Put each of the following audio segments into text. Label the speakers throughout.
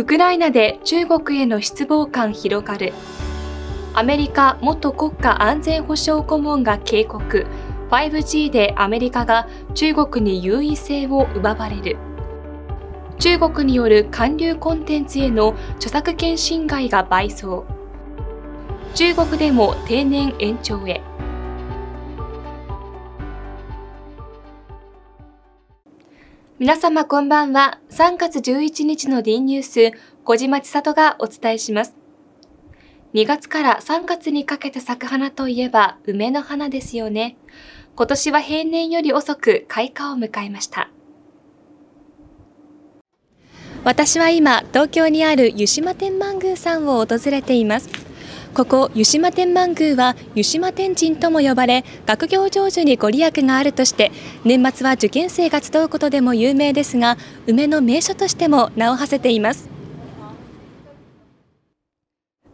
Speaker 1: ウクライナで中国への失望感広がる。アメリカ元国家安全保障顧問が警告。5G でアメリカが中国に優位性を奪われる。中国による韓流コンテンツへの著作権侵害が倍増。中国でも定年延長へ。皆様こんばんは。3月11日の D ニュース、小島千里がお伝えします。2月から3月にかけて咲く花といえば梅の花ですよね。今年は平年より遅く開花を迎えました。私は今、東京にある湯島天満宮さんを訪れています。ここ湯島天満宮は湯島天神とも呼ばれ学業成就にご利益があるとして年末は受験生が集うことでも有名ですが梅の名所としても名を馳せています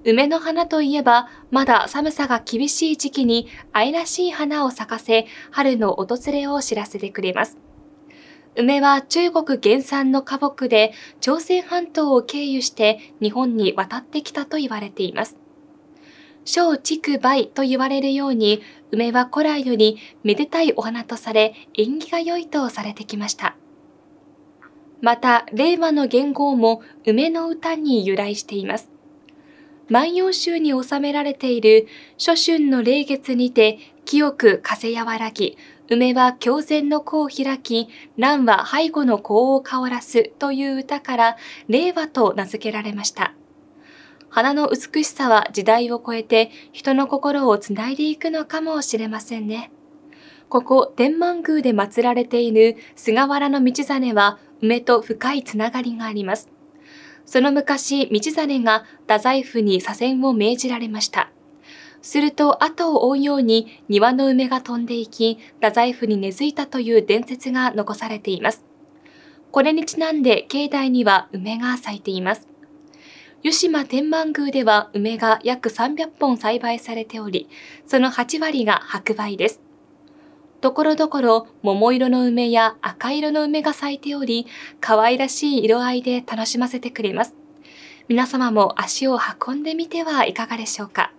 Speaker 1: 梅の花といえば、まだ寒さが厳しい時期に愛らしい花を咲かせ、春の訪れを知らせてくれます。梅は中国原産の花木で、朝鮮半島を経由して日本に渡ってきたと言われています。小畜梅と言われるように、梅は古来よりめでたいお花とされ、縁起が良いとされてきました。また、令和の元号も梅の歌に由来しています。万葉集に収められている初春の霊月にて、清く風和らぎ、梅は狂前の子を開き、蘭は背後の子を香らすという歌から、令和と名付けられました。花の美しさは時代を超えて人の心をつないでいくのかもしれませんね。ここ天満宮で祀られている菅原道真は梅と深いつながりがあります。その昔、道真が太宰府に左遷を命じられました。すると後を追うように庭の梅が飛んでいき、太宰府に根付いたという伝説が残されています。これにちなんで境内には梅が咲いています。湯島天満宮では梅が約300本栽培されており、その8割が白梅です。ところどころ桃色の梅や赤色の梅が咲いており、可愛らしい色合いで楽しませてくれます。皆様も足を運んでみてはいかがでしょうか。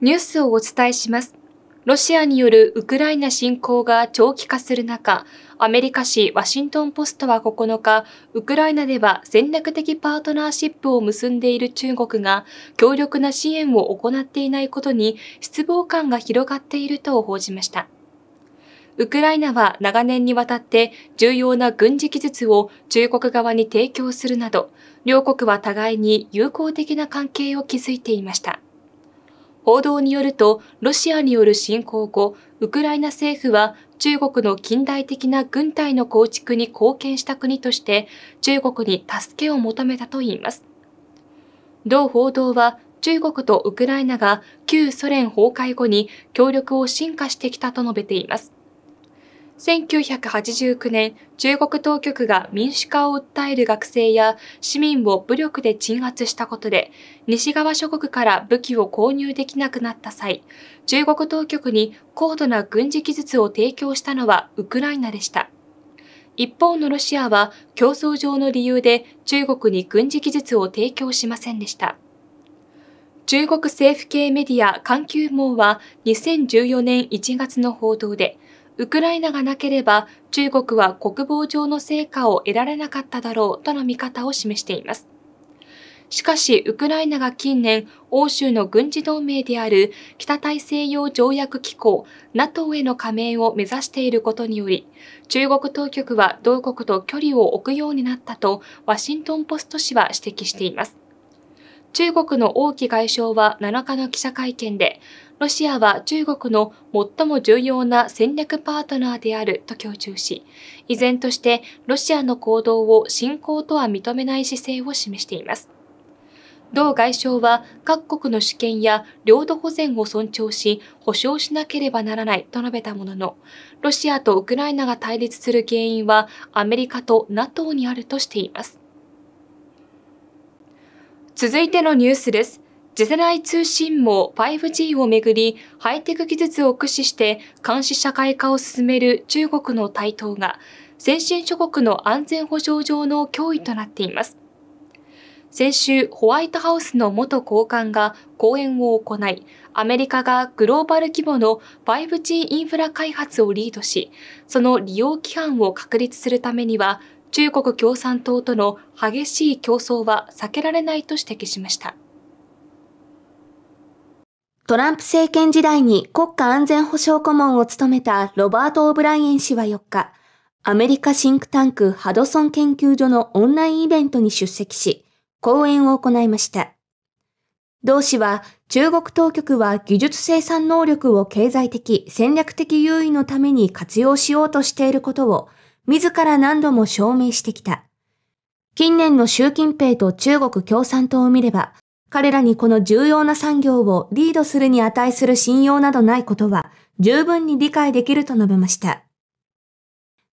Speaker 1: ニュースをお伝えします。ロシアによるウクライナ侵攻が長期化する中、アメリカ紙ワシントンポストは9日、ウクライナでは戦略的パートナーシップを結んでいる中国が強力な支援を行っていないことに失望感が広がっていると報じました。ウクライナは長年にわたって重要な軍事技術を中国側に提供するなど、両国は互いに友好的な関係を築いていました。報道によると、ロシアによる侵攻後、ウクライナ政府は中国の近代的な軍隊の構築に貢献した国として、中国に助けを求めたといいます。同報道は、中国とウクライナが旧ソ連崩壊後に協力を進化してきたと述べています。1989年、中国当局が民主化を訴える学生や市民を武力で鎮圧したことで、西側諸国から武器を購入できなくなった際、中国当局に高度な軍事技術を提供したのはウクライナでした。一方のロシアは競争上の理由で中国に軍事技術を提供しませんでした。中国政府系メディア環球網は2014年1月の報道で、ウクライナがなければ中国は国防上の成果を得られなかっただろうとの見方を示しています。しかし、ウクライナが近年、欧州の軍事同盟である北大西洋条約機構 NATO への加盟を目指していることにより、中国当局は同国と距離を置くようになったとワシントンポスト紙は指摘しています。中国の王毅外相は7日の記者会見で、ロシアは中国の最も重要な戦略パートナーであると強調し、依然としてロシアの行動を侵攻とは認めない姿勢を示しています。同外相は各国の主権や領土保全を尊重し保障しなければならないと述べたものの、ロシアとウクライナが対立する原因はアメリカと NATO にあるとしています。続いてのニュースです。次世代通信網 5G をめぐり、ハイテク技術を駆使して監視社会化を進める中国の台頭が、先進諸国の安全保障上の脅威となっています。先週、ホワイトハウスの元高官が講演を行い、アメリカがグローバル規模の 5G インフラ開発をリードし、その利用規範を確立するためには、中国共産党との激しい競争は避けられないと
Speaker 2: 指摘しました。トランプ政権時代に国家安全保障顧問を務めたロバート・オブライエン氏は4日、アメリカシンクタンクハドソン研究所のオンラインイベントに出席し、講演を行いました。同氏は、中国当局は技術生産能力を経済的、戦略的優位のために活用しようとしていることを、自ら何度も証明してきた。近年の習近平と中国共産党を見れば、彼らにこの重要な産業をリードするに値する信用などないことは十分に理解できると述べました。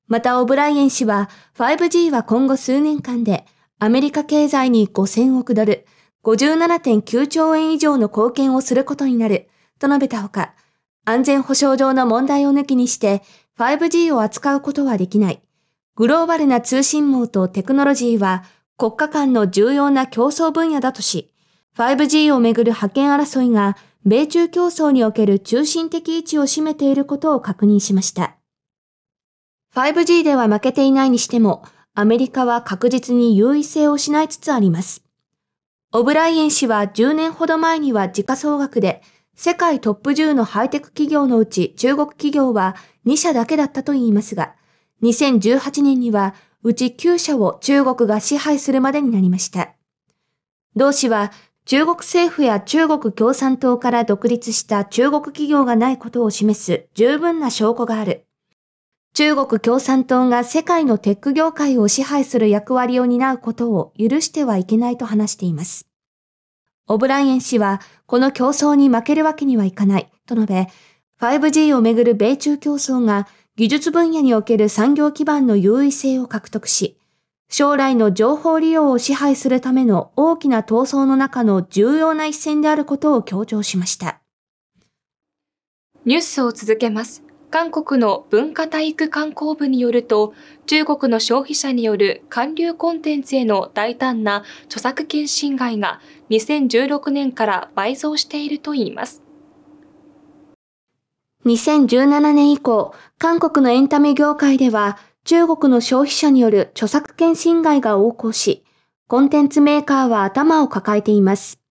Speaker 2: またオブライエン氏は 5G は今後数年間でアメリカ経済に5000億ドル、57.9兆円以上の貢献をすることになると述べたほか、安全保障上の問題を抜きにして 5G を扱うことはできない。グローバルな通信網とテクノロジーは国家間の重要な競争分野だとし、5G をめぐる覇権争いが米中競争における中心的位置を占めていることを確認しました。5G では負けていないにしても、アメリカは確実に優位性を失いつつあります。オブライエン氏は10年ほど前には時価総額で、世界トップ10のハイテク企業のうち中国企業は2社だけだったと言いますが、2018年にはうち9社を中国が支配するまでになりました。同氏は中国政府や中国共産党から独立した中国企業がないことを示す十分な証拠がある。中国共産党が世界のテック業界を支配する役割を担うことを許してはいけないと話しています。オブライエン氏は、この競争に負けるわけにはいかない、と述べ、5G をめぐる米中競争が技術分野における産業基盤の優位性を獲得し、将来の情報利用を支配するための大きな闘争の中の重要な一戦であることを強調しました。ニュースを続けます。韓国の文化体育観光部によると、
Speaker 1: 中国の消費者による韓流コンテンツへの大胆な著作権侵害が2016年から倍増しているといいます。
Speaker 2: 2017年以降、韓国のエンタメ業界では、中国の消費者による著作権侵害が横行し、コンテンツメーカーは頭を抱えています。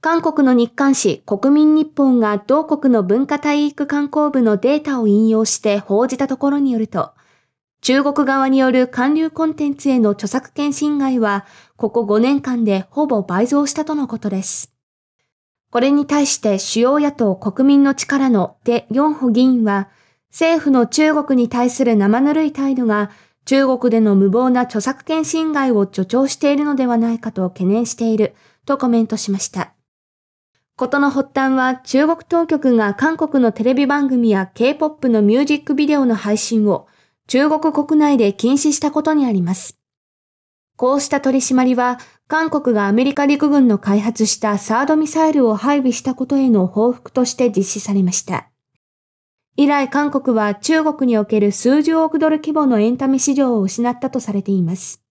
Speaker 2: 韓国の日刊誌国民日本が同国の文化体育観光部のデータを引用して報じたところによると、中国側による韓流コンテンツへの著作権侵害は、ここ5年間でほぼ倍増したとのことです。これに対して主要野党国民の力のデ・ヨンホ議員は、政府の中国に対する生ぬるい態度が中国での無謀な著作権侵害を助長しているのではないかと懸念しているとコメントしました。ことの発端は中国当局が韓国のテレビ番組や K-POP のミュージックビデオの配信を中国国内で禁止したことにあります。こうした取り締まりは韓国がアメリカ陸軍の開発したサードミサイルを配備したことへの報復として実施されました。以来韓国は中国における数十億ドル規模のエンタメ市場を失ったとされています。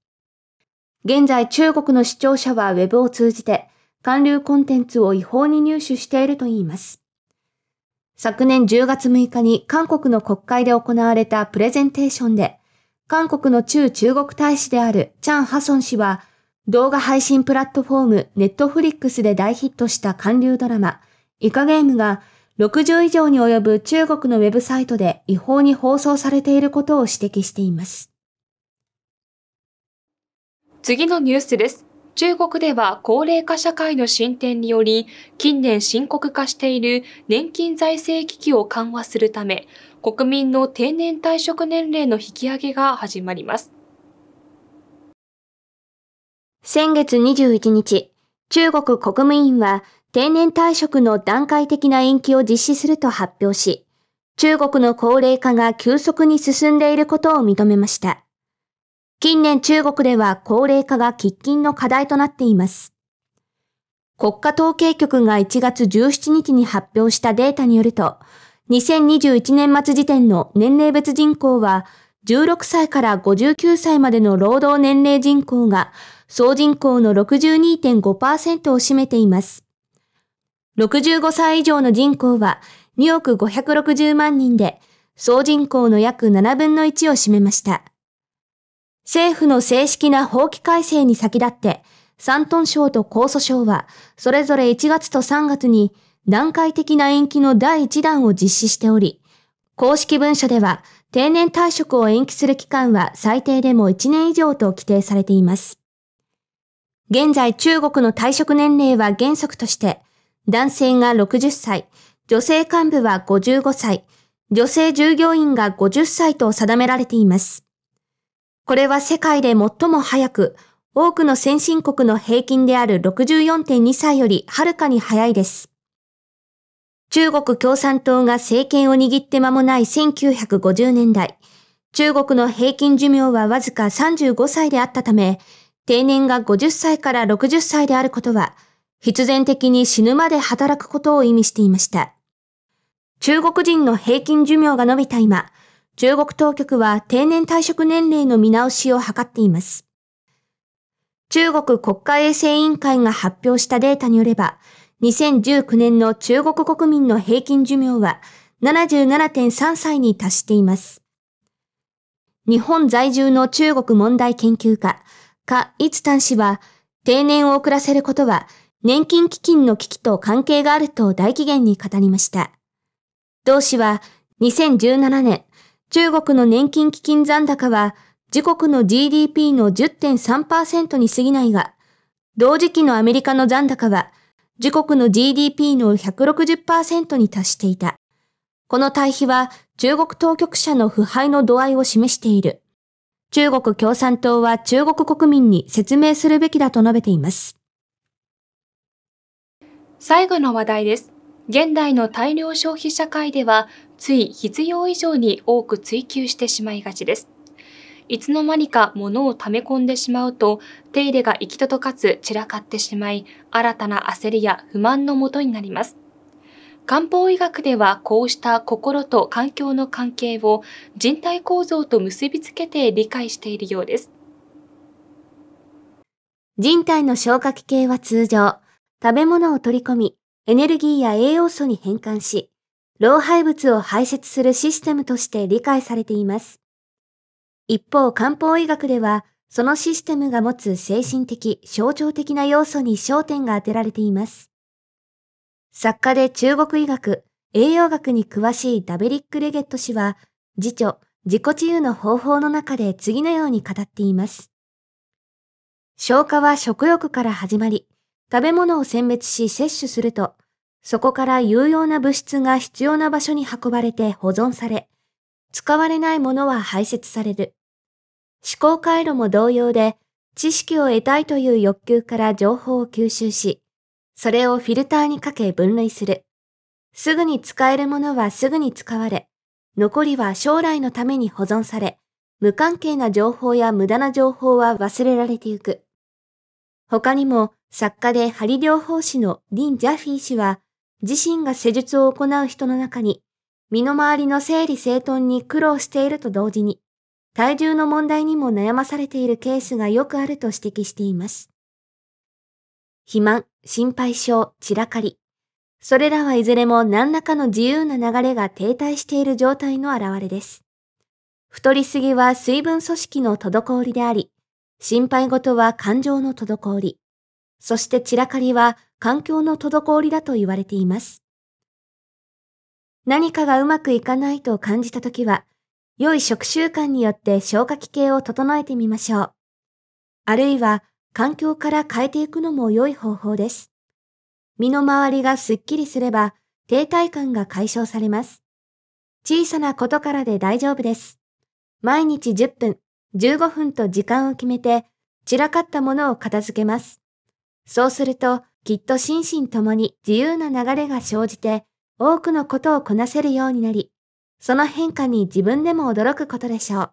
Speaker 2: 現在中国の視聴者はウェブを通じて韓流コンテンツを違法に入手しているといいます。昨年10月6日に韓国の国会で行われたプレゼンテーションで、韓国の中中国大使であるチャン・ハソン氏は、動画配信プラットフォームネットフリックスで大ヒットした韓流ドラマ、イカゲームが60以上に及ぶ中国のウェブサイトで違法に放送されていることを指摘しています。
Speaker 1: 次のニュースです。中国では高齢化社会の進展により、近年深刻化している年金財政危機を緩和するため、国民の定年退職年齢の引き上げが始まります。
Speaker 2: 先月21日、中国国務院は定年退職の段階的な延期を実施すると発表し、中国の高齢化が急速に進んでいることを認めました。近年中国では高齢化が喫緊の課題となっています。国家統計局が1月17日に発表したデータによると、2021年末時点の年齢別人口は、16歳から59歳までの労働年齢人口が、総人口の62.5%を占めています。65歳以上の人口は2億560万人で、総人口の約7分の1を占めました。政府の正式な法規改正に先立って、山東省と江蘇省は、それぞれ1月と3月に段階的な延期の第1弾を実施しており、公式文書では、定年退職を延期する期間は最低でも1年以上と規定されています。現在中国の退職年齢は原則として、男性が60歳、女性幹部は55歳、女性従業員が50歳と定められています。これは世界で最も早く、多くの先進国の平均である64.2歳よりはるかに早いです。中国共産党が政権を握って間もない1950年代、中国の平均寿命はわずか35歳であったため、定年が50歳から60歳であることは、必然的に死ぬまで働くことを意味していました。中国人の平均寿命が伸びた今、中国当局は定年退職年齢の見直しを図っています。中国国家衛生委員会が発表したデータによれば、2019年の中国国民の平均寿命は77.3歳に達しています。日本在住の中国問題研究家、か、一丹氏は、定年を遅らせることは年金基金の危機と関係があると大期限に語りました。同氏は2017年、中国の年金基金残高は自国の GDP の10.3%に過ぎないが、同時期のアメリカの残高は自国の GDP の160%に達していた。この対比は中国当局者の腐敗の度合いを示している。中国共産党は中国国民に説明するべきだと述べています。
Speaker 1: 最後の話題です。現代の大量消費社会では、つい必要以上に多く追求してしまいがちです。いつの間にか物を溜め込んでしまうと、手入れが行き届かず散らかってしまい、新たな焦りや不満のもとになります。漢方医学ではこうした心と環境の関係を人体構造と結びつけて理解しているようです。
Speaker 2: 人体の消化器系は通常、食べ物を取り込み、エネルギーや栄養素に変換し、老廃物を排泄するシステムとして理解されています。一方、漢方医学では、そのシステムが持つ精神的、象徴的な要素に焦点が当てられています。作家で中国医学、栄養学に詳しいダベリック・レゲット氏は、自著、自己治癒の方法の中で次のように語っています。消化は食欲から始まり、食べ物を選別し摂取すると、そこから有用な物質が必要な場所に運ばれて保存され、使われないものは排泄される。思考回路も同様で、知識を得たいという欲求から情報を吸収し、それをフィルターにかけ分類する。すぐに使えるものはすぐに使われ、残りは将来のために保存され、無関係な情報や無駄な情報は忘れられてゆく。他にも作家で針療法士のリン・ジャフィー氏は、自身が施術を行う人の中に、身の回りの整理整頓に苦労していると同時に、体重の問題にも悩まされているケースがよくあると指摘しています。肥満、心配症、散らかり。それらはいずれも何らかの自由な流れが停滞している状態の表れです。太りすぎは水分組織の滞りであり、心配事は感情の滞り、そして散らかりは環境の滞りだと言われています。何かがうまくいかないと感じたときは、良い食習慣によって消化器系を整えてみましょう。あるいは環境から変えていくのも良い方法です。身の回りがスッキリすれば停滞感が解消されます。小さなことからで大丈夫です。毎日10分、15分と時間を決めて散らかったものを片付けます。そうするときっと心身ともに自由な流れが生じて多くのことをこなせるようになり、その変化に自分でも驚くことでしょう。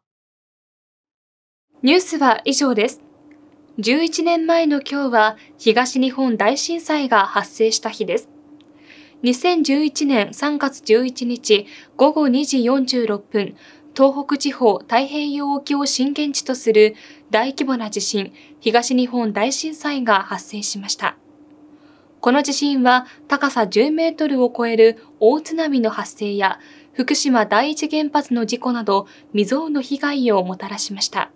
Speaker 1: ニュースは以上です。11年前の今日は東日本大震災が発生した日です。2011年3月11日午後2時46分、東北地方太平洋沖を震源地とする大規模な地震、東日本大震災が発生しました。この地震は高さ10メートルを超える大津波の発生や福島第一原発の事故など未曾有の被害をもたらしました。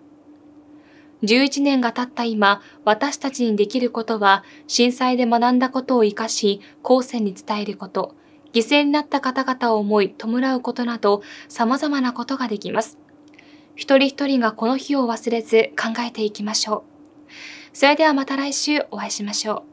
Speaker 1: 11年が経った今、私たちにできることは震災で学んだことを活かし後世に伝えること、犠牲になった方々を思い、弔うことなど、様々なことができます。一人一人がこの日を忘れず考えていきましょう。それではまた来週お会いしましょう。